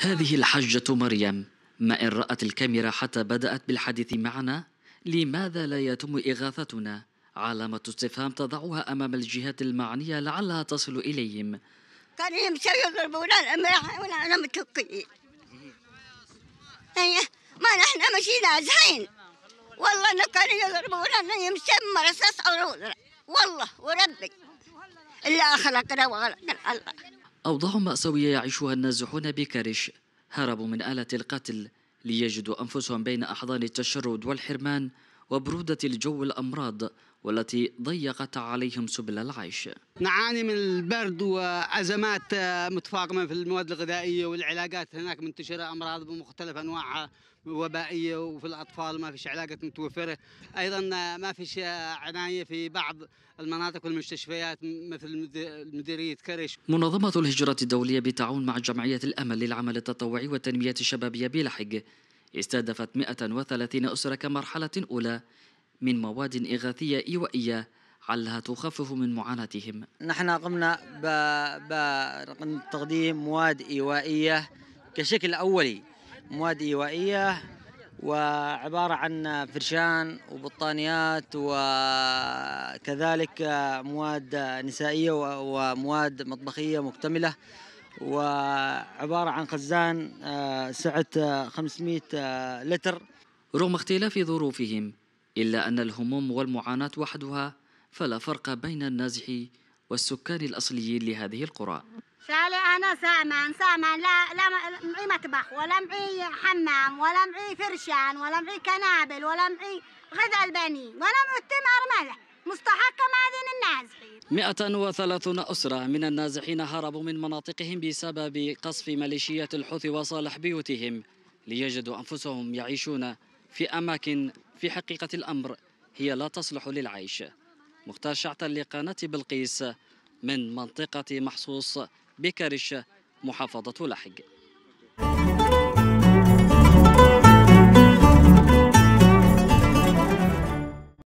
هذه الحجة مريم ما إن رأت الكاميرا حتى بدأت بالحديث معنا لماذا لا يتم إغاثتنا علامة استفهام تضعها أمام الجهات المعنية لعلها تصل إليهم كان يمشي يضربونا الأملاح ونحن متوقعين ما نحن مشينا زين والله انه كانوا يضربونا يمشي مرصاص عروضنا والله وربي الا خلقنا وغلقنا الله أوضاع مأساوية يعيشها النازحون بكرش هربوا من آلة القتل ليجدوا أنفسهم بين أحضان التشرد والحرمان وبرودة الجو الأمراض والتي ضيقت عليهم سبل العيش نعاني من البرد وأزمات متفاقمة في المواد الغذائية والعلاجات هناك منتشرة أمراض بمختلف أنواعها وبائية وفي الأطفال ما فيش علاقة متوفرة أيضا ما فيش عناية في بعض المناطق والمستشفيات مثل مديرية كرش منظمة الهجرة الدولية بتعاون مع جمعية الأمل للعمل التطوعي والتنمية الشبابية بلحق استهدفت 130 أسرة كمرحلة أولى من مواد إغاثية إيوائية علها تخفف من معاناتهم نحن قمنا بتقديم مواد إيوائية كشكل أولي مواد إيوائية وعبارة عن فرشان وبطانيات وكذلك مواد نسائية ومواد مطبخية مكتملة وعبارة عن خزان آه، سعة 500 آه، آه، لتر رغم اختلاف ظروفهم إلا أن الهموم والمعاناة وحدها فلا فرق بين النازح والسكان الأصليين لهذه القرى شالي أنا سامان سامان لا لا معي مطبخ ولا معي حمام ولا معي فرشان ولا معي كنابل ولا معي غذاء البني ولا معي تمر ملح مستحقة مآذن النازحين 130 أسرة من النازحين هربوا من مناطقهم بسبب قصف ميليشيات الحوثي وصالح بيوتهم ليجدوا أنفسهم يعيشون في أماكن في حقيقة الأمر هي لا تصلح للعيش مختار شعتا لقناة بلقيس من منطقة محصوص بكرش محافظة لحق